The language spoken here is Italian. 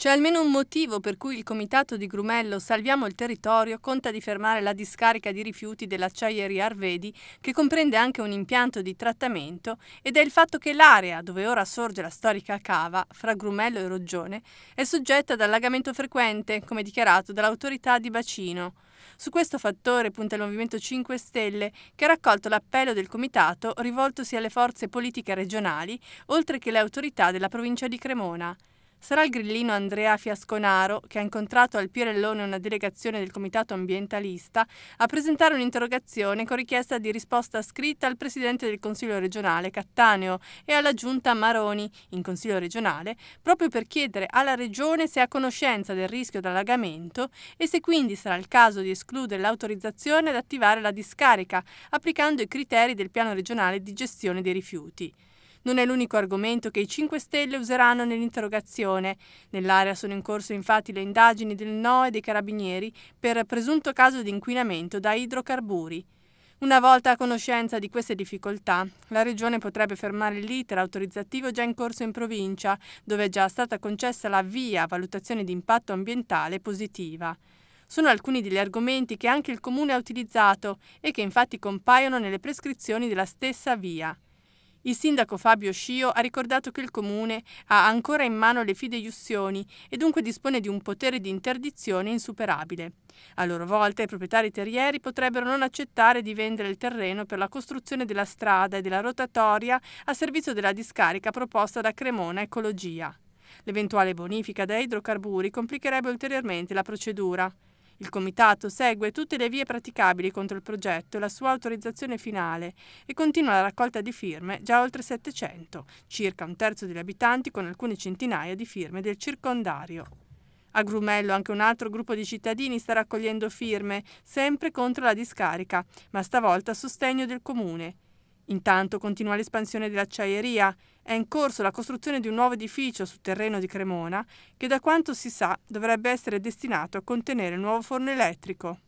C'è almeno un motivo per cui il comitato di Grumello Salviamo il territorio conta di fermare la discarica di rifiuti dell'acciaieria Arvedi, che comprende anche un impianto di trattamento, ed è il fatto che l'area dove ora sorge la storica cava, fra Grumello e Roggione, è soggetta ad allagamento frequente, come dichiarato dall'autorità di bacino. Su questo fattore punta il Movimento 5 Stelle, che ha raccolto l'appello del comitato rivoltosi alle forze politiche regionali, oltre che alle autorità della provincia di Cremona sarà il grillino Andrea Fiasconaro, che ha incontrato al Pirellone una delegazione del Comitato Ambientalista, a presentare un'interrogazione con richiesta di risposta scritta al Presidente del Consiglio regionale Cattaneo e alla Giunta Maroni in Consiglio regionale, proprio per chiedere alla Regione se ha conoscenza del rischio di allagamento e se quindi sarà il caso di escludere l'autorizzazione ad attivare la discarica, applicando i criteri del piano regionale di gestione dei rifiuti. Non è l'unico argomento che i 5 Stelle useranno nell'interrogazione. Nell'area sono in corso infatti le indagini del NOE e dei Carabinieri per presunto caso di inquinamento da idrocarburi. Una volta a conoscenza di queste difficoltà, la Regione potrebbe fermare l'iter autorizzativo già in corso in provincia, dove è già stata concessa la via a valutazione di impatto ambientale positiva. Sono alcuni degli argomenti che anche il Comune ha utilizzato e che infatti compaiono nelle prescrizioni della stessa via. Il sindaco Fabio Scio ha ricordato che il comune ha ancora in mano le fideiussioni e dunque dispone di un potere di interdizione insuperabile. A loro volta i proprietari terrieri potrebbero non accettare di vendere il terreno per la costruzione della strada e della rotatoria a servizio della discarica proposta da Cremona Ecologia. L'eventuale bonifica da idrocarburi complicherebbe ulteriormente la procedura. Il Comitato segue tutte le vie praticabili contro il progetto e la sua autorizzazione finale e continua la raccolta di firme già oltre 700, circa un terzo degli abitanti con alcune centinaia di firme del circondario. A Grumello anche un altro gruppo di cittadini sta raccogliendo firme, sempre contro la discarica, ma stavolta a sostegno del comune. Intanto continua l'espansione dell'acciaieria. È in corso la costruzione di un nuovo edificio sul terreno di Cremona che da quanto si sa dovrebbe essere destinato a contenere il nuovo forno elettrico.